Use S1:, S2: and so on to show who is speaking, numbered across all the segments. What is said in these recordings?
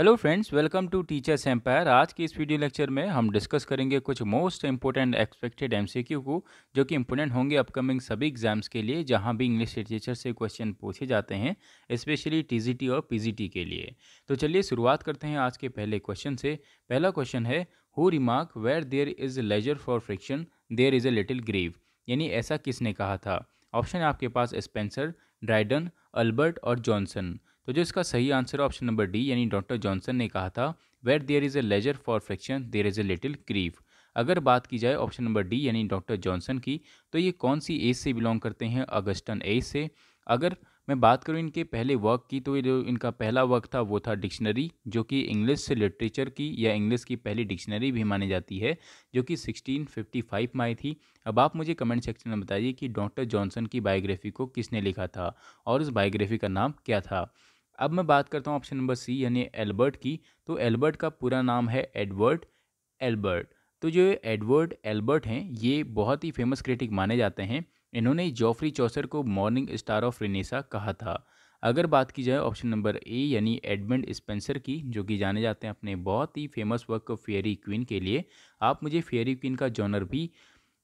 S1: hello friends welcome to teachers empire आज के इस वीडियो लेक्चर में हम डिस्कस करेंगे कुछ मोस्ट इंपॉर्टेंट एक्सपेक्टेड एमसीक्यू को जो कि इंपोर्टेंट होंगे अपकमिंग सभी एग्जाम्स के लिए जहां भी इंग्लिश लिटरेचर से क्वेश्चन पूछे जाते हैं स्पेशली टीजीटी और पीजीटी के लिए तो चलिए शुरुआत करते हैं आज के पहले क्वेश्चन से पहला क्वेश्चन है who remark where there is leisure for friction there is a little grief यानी ऐसा किसने कहा था ऑप्शन आपके पास स्पेंसर ड्राइडन अल्बर्ट और जॉनसन तो जो इसका सही आंसर ऑप्शन नंबर डी यानी डॉक्टर जॉनसन ने कहा था where there is a leisure for fraction there is a little grief अगर बात की जाए ऑप्शन नंबर डी यानी डॉक्टर जॉनसन की तो ये कौन सी एज से बिलोंग करते हैं अगस्टन एज से अगर मैं बात करूँ इनके पहले वर्क की तो ये जो इनका पहला वर्क था वो था डिक्शनरी जो कि इंग्लिश से लिटरेचर की या इंग्लिश की पहली डिक्शनरी भी मानी जाती है जो कि 1655 में आई थी अब आप मुझे कमेंट सेक्शन में बताइए कि डॉक्टर जॉनसन की बायोग्राफी को किसने लिखा था और उस बायोग्राफी का नाम क्या था अब मैं बात करता हूँ ऑप्शन नंबर सी यानी एल्बर्ट की तो एल्बर्ट का पूरा नाम है एडवर्ड एल्बर्ट तो जो एडवर्ड एल्बर्ट हैं ये बहुत ही फेमस क्रिटिक माने जाते हैं इन्होंने जॉफरी चौसर को मॉर्निंग स्टार ऑफ रेनेसा कहा था अगर बात की जाए ऑप्शन नंबर ए यानी एडमंड स्पेंसर की जो कि जाने जाते हैं अपने बहुत ही फेमस वर्क फेयरी क्वीन के लिए आप मुझे फेयरी क्वीन का जॉनर भी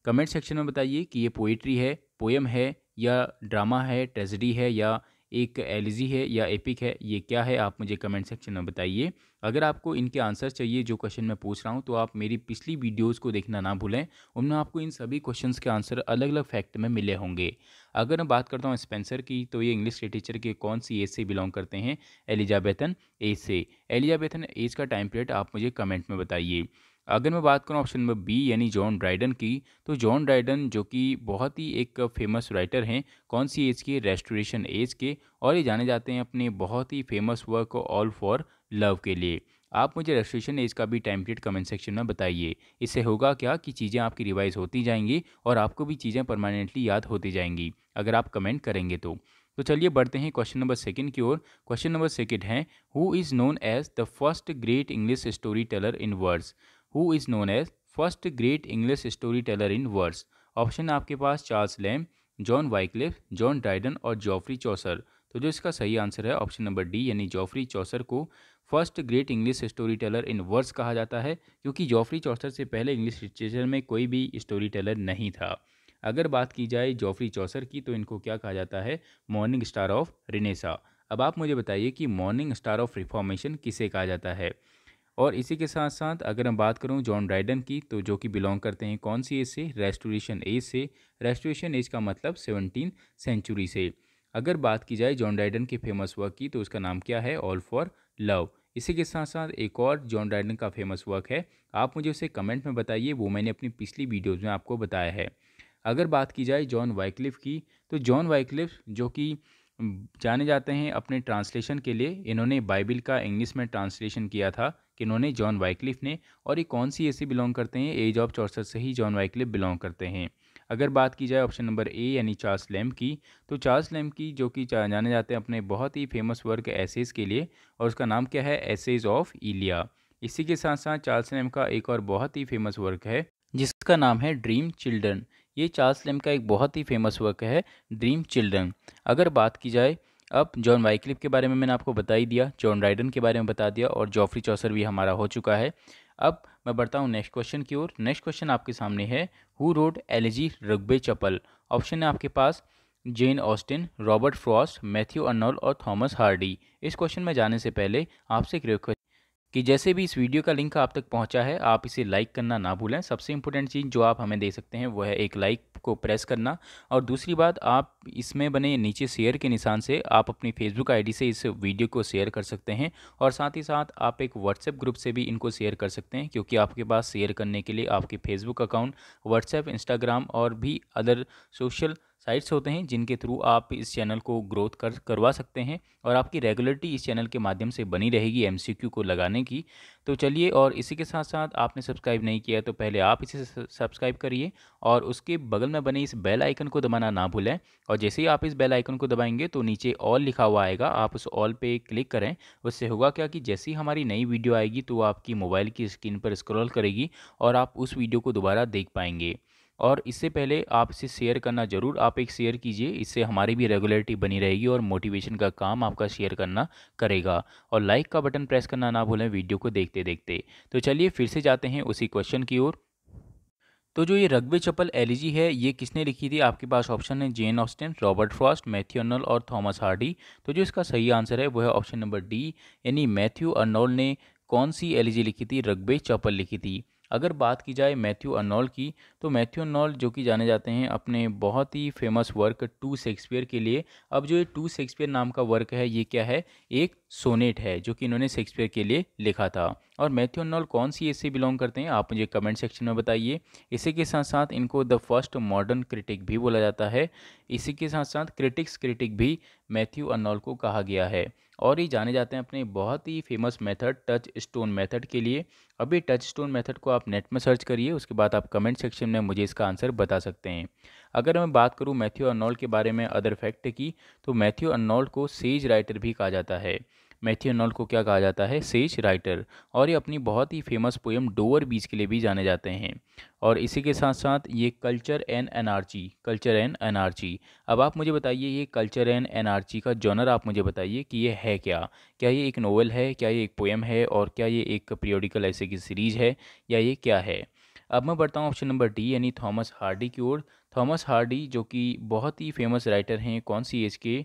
S1: कमेंट सेक्शन में बताइए कि ये पोइट्री है पोएम है या ड्रामा है ट्रेजडी है या एक एलिजी है या एपिक है ये क्या है आप मुझे कमेंट सेक्शन में बताइए अगर आपको इनके आंसर चाहिए जो क्वेश्चन मैं पूछ रहा हूँ तो आप मेरी पिछली वीडियोस को देखना ना भूलें उनमें आपको इन सभी क्वेश्चंस के आंसर अलग अलग फैक्ट में मिले होंगे अगर मैं बात करता हूँ स्पेंसर की तो ये इंग्लिश लिटरेचर के कौन सी एज से बिलोंग करते हैं एलिजाबेथन एज से एलिजाबेथन एज का टाइम पीरियड आप मुझे कमेंट में बताइए अगर मैं बात करूँ ऑप्शन नंबर बी यानी जॉन ड्राइडन की तो जॉन ड्राइडन जो कि बहुत ही एक फेमस राइटर हैं कौन सी एज के रेस्टोरेशन एज के और ये जाने जाते हैं अपने बहुत ही famous work all for love के लिए आप मुझे रजिस्ट्रेशन एज का भी टाइम पीरियड कमेंट सेक्शन में बताइए इससे होगा क्या कि चीज़ें आपकी रिवाइज होती जाएंगी और आपको भी चीज़ें परमानेंटली याद होती जाएंगी अगर आप कमेंट करेंगे तो तो चलिए बढ़ते हैं क्वेश्चन नंबर सेकंड की ओर क्वेश्चन नंबर सेकंड है who is known as the first great English story teller in words who is known as first great English story teller in words option आपके पास Charles Lamb John Wycliffe John Dryden और Geoffrey Chaucer तो जो इसका सही answer है option number D यानी Geoffrey Chaucer को first great English story teller in words कहा जाता है क्योंकि जॉफरी चौसर से पहले इंग्लिश लिटरेचर में कोई भी स्टोरी टेलर नहीं था अगर बात की जाए जॉफरी चौसर की तो इनको क्या कहा जाता है मॉर्निंग स्टार ऑफ रिनेसा अब आप मुझे बताइए कि मॉर्निंग स्टार ऑफ रिफॉर्मेशन किसे कहा जाता है और इसी के साथ साथ अगर हम बात करूं जॉन ड्राइडन की तो जो कि बिलोंग करते हैं कौन सी एज से रेस्टोरेशन एज से रेस्टोरेशन एज का मतलब सेवनटीन सेंचुरी से अगर बात की जाए जॉन ड्राइडन के फेमस वर्क की तो उसका नाम क्या है ऑल फॉर लव इसी के साथ साथ एक और जॉन ड्राइडन का फेमस वर्क है आप मुझे उसे कमेंट में बताइए वो मैंने अपनी पिछली वीडियोज़ में आपको बताया है अगर बात की जाए जॉन वाइक्लिफ की तो जॉन वाइक्लिफ जो कि जाने जाते हैं अपने ट्रांसलेशन के लिए इन्होंने बाइबिल का इंग्लिश में ट्रांसलेशन किया था कि इन्होंने जॉन वाइक्लिफ ने और ये कौन सी ऐसी बिलोंग करते हैं एज ऑफ चौसठ से ही जॉन वाइक्लिफ बिलोंग करते हैं अगर बात की जाए ऑप्शन नंबर ए यानी चार्ल्स लैम्प की तो चार्ल्स लैम्प की जो कि जाने जाते हैं अपने बहुत ही फेमस वर्क एसेज के लिए और उसका नाम क्या है एसेज ऑफ इलिया इसी के साथ साथ चार्ल्स लैम्प का एक और बहुत ही फेमस वर्क है जिसका नाम है ड्रीम चिल्ड्रन ये चार्ल्स लेम का एक बहुत ही फेमस वर्क है ड्रीम चिल्ड्रन अगर बात की जाए अब जॉन वाइक्लिप के बारे में मैंने आपको बता ही दिया जॉन राइडन के बारे में बता दिया और जॉफरी चौसर भी हमारा हो चुका है अब मैं बढ़ता हूँ नेक्स्ट क्वेश्चन की ओर नेक्स्ट क्वेश्चन आपके सामने है हु रोड एलिजी रग्बे चपल ऑप्शन है आपके पास Jane Austen Robert Frost Matthew Arnold और थॉमस हार्डी इस क्वेश्चन में जाने से पहले आपसे एक रिक्वेस्ट कि जैसे भी इस वीडियो का लिंक आप तक पहुंचा है आप इसे लाइक करना ना भूलें सबसे इम्पोर्टेंट चीज़ जो आप हमें दे सकते हैं वह है एक लाइक को प्रेस करना और दूसरी बात आप इसमें बने नीचे शेयर के निशान से आप अपनी फेसबुक आईडी से इस वीडियो को शेयर कर सकते हैं और साथ ही साथ आप एक व्हाट्सएप ग्रुप से भी इनको शेयर कर सकते हैं क्योंकि आपके पास शेयर करने के लिए आपके फेसबुक अकाउंट व्हाट्सएप इंस्टाग्राम और भी अदर सोशल साइट्स होते हैं जिनके थ्रू आप इस चैनल को ग्रोथ कर करवा सकते हैं और आपकी रेगुलरिटी इस चैनल के माध्यम से बनी रहेगी एम को लगाने की तो चलिए और इसी के साथ साथ आपने सब्सक्राइब नहीं किया तो पहले आप इसे सब्सक्राइब करिए और उसके बगल में बने इस बेल आइकन को दबाना ना भूलें और जैसे ही आप इस बेल आइकन को दबाएंगे तो नीचे ऑल लिखा हुआ आएगा आप उस ऑल पे क्लिक करें उससे होगा क्या कि जैसे ही हमारी नई वीडियो आएगी तो आपकी मोबाइल की स्क्रीन पर स्क्रॉल करेगी और आप उस वीडियो को दोबारा देख पाएंगे और इससे पहले आप इसे शेयर करना ज़रूर आप एक शेयर कीजिए इससे हमारी भी रेगुलरिटी बनी रहेगी और मोटिवेशन का काम आपका शेयर करना करेगा और लाइक का बटन प्रेस करना ना भूलें वीडियो को देखते देखते तो चलिए फिर से जाते हैं उसी क्वेश्चन की ओर तो जो ये रग्बे चप्पल एल e है ये किसने लिखी थी आपके पास ऑप्शन है Jane Austen Robert Frost Matthew Arnold और थॉमस हार्डी तो जो इसका सही आंसर है वो है ऑप्शन नंबर डी यानी मैथ्यू अर्नोल ने कौन सी एलिजी e लिखी थी रग्बे चप्पल लिखी थी अगर बात की जाए मैथ्यू अनॉल की तो मैथ्यू अनॉल जो कि जाने जाते हैं अपने बहुत ही फेमस वर्क टू शेक्सपियर के लिए अब जो ये टू शेक्सपियर नाम का वर्क है ये क्या है एक सोनेट है जो कि इन्होंने शेक्सपियर के लिए लिखा था और मैथ्योनॉल कौन सी इससे बिलोंग करते हैं आप मुझे कमेंट सेक्शन में बताइए इसी के साथ साथ इनको द फर्स्ट मॉडर्न क्रिटिक भी बोला जाता है इसी के साथ साथ क्रिटिक्स क्रिटिक भी मैथ्यू अनॉल को कहा गया है और ये जाने जाते हैं अपने बहुत ही famous method touchstone method के लिए अभी टच स्टोन मेथड को आप नेट में सर्च करिए उसके बाद आप कमेंट सेक्शन में मुझे इसका आंसर बता सकते हैं अगर मैं बात करूँ मैथ्यू अनॉल के बारे में अदर फैक्ट की तो मैथ्यू अनॉल को सेज राइटर भी कहा जाता है मैथ्यू नॉल को क्या कहा जाता है सेज राइटर और ये अपनी बहुत ही फेमस पोएम डोवर बीच के लिए भी जाने जाते हैं और इसी के साथ साथ ये culture and anarchy culture and anarchy अब आप मुझे बताइए ये कल्चर एंड एनआरजी का जॉनर आप मुझे बताइए कि ये है क्या क्या ये एक नोवेल है क्या ये एक पोएम है और क्या ये एक पीरियोडिकल ऐसे की सीरीज है या ये क्या है अब मैं बढ़ता हूँ ऑप्शन नंबर डी यानी थॉमस हार्डी की ओर थॉमस हार्डी जो कि बहुत ही फेमस राइटर हैं कौन सी एज के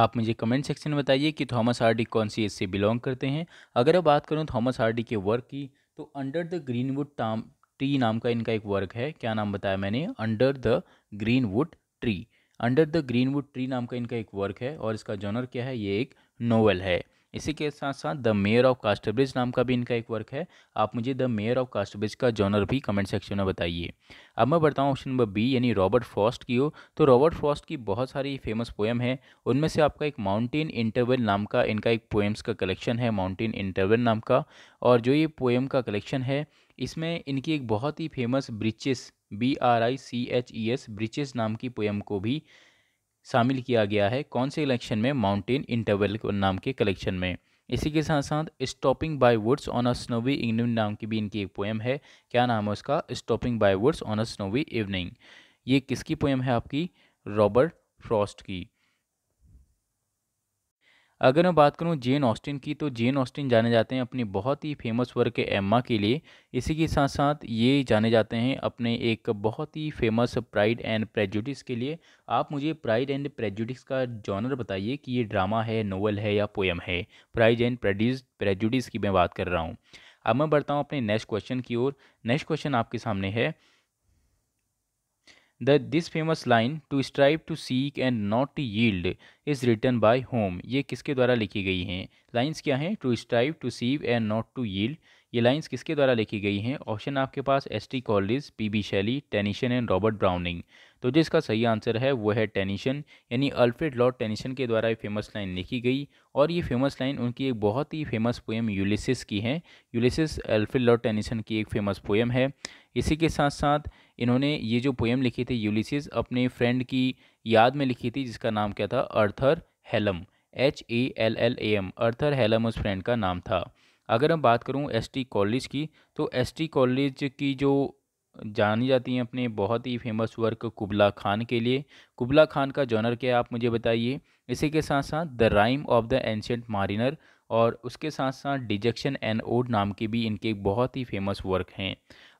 S1: आप मुझे कमेंट सेक्शन में बताइए कि थॉमस हार्डी कौन सी एज से बिलोंग करते हैं अगर मैं बात करूँ थॉमस हार्डी के वर्क की तो अंडर द ग्रीनवुड टाम ट्री नाम का इनका एक वर्क है क्या नाम बताया मैंने under the greenwood tree under the greenwood tree नाम का इनका एक वर्क है और इसका जॉनर क्या है ये एक नोवेल है इसी के साथ साथ द मेयर ऑफ कास्टब्रिज नाम का भी इनका एक वर्क है आप मुझे द मेयर ऑफ कास्टब्रिज का जॉनर भी कमेंट सेक्शन में बताइए अब मैं बढ़ता हूँ ऑप्शन नंबर बी यानी रॉबर्ट फ्रॉस्ट की हो तो रॉबर्ट फ्रॉस्ट की बहुत सारी फेमस पोएम है उनमें से आपका एक माउंटेन इंटरवल नाम का इनका एक पोएम्स का कलेक्शन है माउंटेन इंटरवल नाम का और जो ये पोएम का कलेक्शन है इसमें इनकी एक बहुत ही famous birches B R I C H E S birches नाम की पोएम को भी शामिल किया गया है कौन से कलेक्शन में माउंटेन इंटरवल नाम के कलेक्शन में इसी के साथ साथ stopping by woods on a snowy evening नाम की भी इनकी एक पोएम है क्या नाम है उसका stopping by woods on a snowy evening ये किसकी पोएम है आपकी रॉबर्ट फ्रॉस्ट की अगर मैं बात करूँ जेन ऑस्टिन की तो जेन ऑस्टिन जाने जाते हैं अपनी बहुत ही फेमस वर्क है एम्मा के लिए इसी के साथ साथ ये जाने जाते हैं अपने एक बहुत ही फेमस प्राइड एंड प्रेजुडिस के लिए आप मुझे प्राइड एंड प्रेजुडिस का जॉनर बताइए कि ये ड्रामा है नोवेल है या पोएम है प्राइड एंड प्रेडिस प्रेजुडिस की मैं बात कर रहा हूँ अब मैं बढ़ता हूँ अपने नेक्स्ट क्वेश्चन की ओर नेक्स्ट क्वेश्चन आपके सामने है the this famous line to strive to seek and not to yield is written by whom ये किसके द्वारा लिखी गई हैं लाइन्स क्या हैं to strive to seek and not to yield ये लाइंस किसके द्वारा लिखी गई हैं ऑप्शन आपके पास S T Coleridge P B Shelley Tennyson and Robert Browning तो जिसका सही आंसर है वो है टेनिशन यानी अल्फ्रेड लॉर्ड टेनिशन के द्वारा ये फेमस लाइन लिखी गई और ये फेमस लाइन उनकी एक बहुत ही फेमस पोएम यूलिसिस की है यूलिसिस अल्फ्रेड लॉर्ड टेनिशन की एक फेमस पोएम है इसी के साथ साथ इन्होंने ये जो पोएम लिखी थी यूलिसिस अपने फ्रेंड की याद में लिखी थी जिसका नाम क्या था Arthur Hallam H A L L A M Arthur Hallam उस फ्रेंड का नाम था अगर हम बात करूँ एस कॉलेज की तो एस कॉलेज की जो जानी जाती हैं अपने बहुत ही फेमस वर्क कुबला खान के लिए कुबला खान का जॉनर क्या है आप मुझे बताइए इसी के साथ साथ the rime of the ancient mariner और उसके साथ साथ डिजेक्शन एंड ओड नाम के भी इनके बहुत ही फेमस वर्क हैं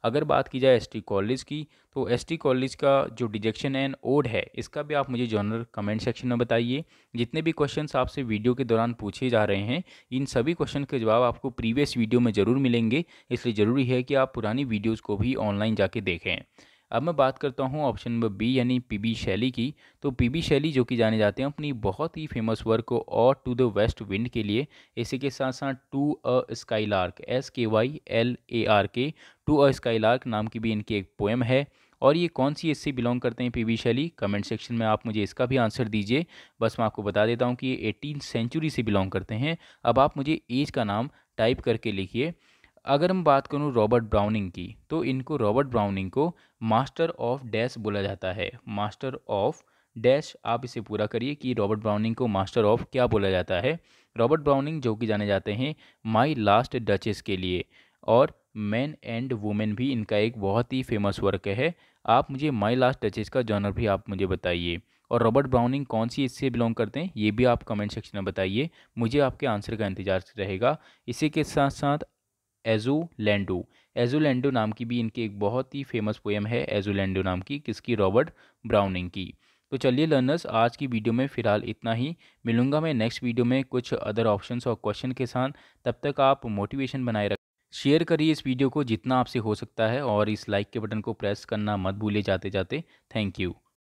S1: अगर बात की जाए एस टी कॉलेज की तो एस टी कॉलेज का जो डिजेक्शन एंड ओड है इसका भी आप मुझे जनरल कमेंट सेक्शन में बताइए जितने भी क्वेश्चन आपसे वीडियो के दौरान पूछे जा रहे हैं इन सभी क्वेश्चन के जवाब आपको प्रीवियस वीडियो में ज़रूर मिलेंगे इसलिए ज़रूरी है कि आप पुरानी वीडियोज़ को भी ऑनलाइन जाके देखें अब मैं बात करता हूँ ऑप्शन नंबर बी यानी पीबी शैली की तो पीबी शैली जो कि जाने जाते हैं अपनी बहुत ही फेमस वर्क को और टू द वेस्ट विंड के लिए इसी के साथ साथ to a skylark S K Y L A R K to a skylark नाम की भी इनकी एक पोएम है और ये कौन सी इससे बिलोंग करते हैं पीबी शैली कमेंट सेक्शन में आप मुझे इसका भी आंसर दीजिए बस मैं आपको बता देता हूँ कि ये एटीन सेंचुरी से बिलोंग करते हैं अब आप मुझे एज का नाम टाइप करके लिखिए अगर हम बात करूँ रॉबर्ट ब्राउनिंग की तो इनको रॉबर्ट ब्राउनिंग को मास्टर ऑफ डैश बोला जाता है मास्टर ऑफ डैश आप इसे पूरा करिए कि रॉबर्ट ब्राउनिंग को मास्टर ऑफ क्या बोला जाता है रॉबर्ट ब्राउनिंग जो कि जाने जाते हैं माई लास्ट डचेस के लिए और मैन एंड वुमेन भी इनका एक बहुत ही फेमस वर्क है आप मुझे माई लास्ट डचेस का जॉनर भी आप मुझे बताइए और रॉबर्ट ब्राउनिंग कौन सी इससे बिलोंग करते हैं ये भी आप कमेंट सेक्शन में बताइए मुझे आपके आंसर का इंतजार रहेगा इसी के साथ साथ एजुलेंडो एजुलेंडो नाम की भी इनकी एक बहुत ही फेमस पोएम है एजुलेंडो नाम की किसकी रॉबर्ट ब्राउनिंग की तो चलिए लर्नर्स आज की वीडियो में फ़िलहाल इतना ही मिलूंगा मैं नेक्स्ट वीडियो में कुछ अदर ऑप्शन और क्वेश्चन के साथ तब तक आप मोटिवेशन बनाए रख शेयर करिए इस वीडियो को जितना आपसे हो सकता है और इस लाइक के बटन को प्रेस करना मत भूले जाते जाते थैंक यू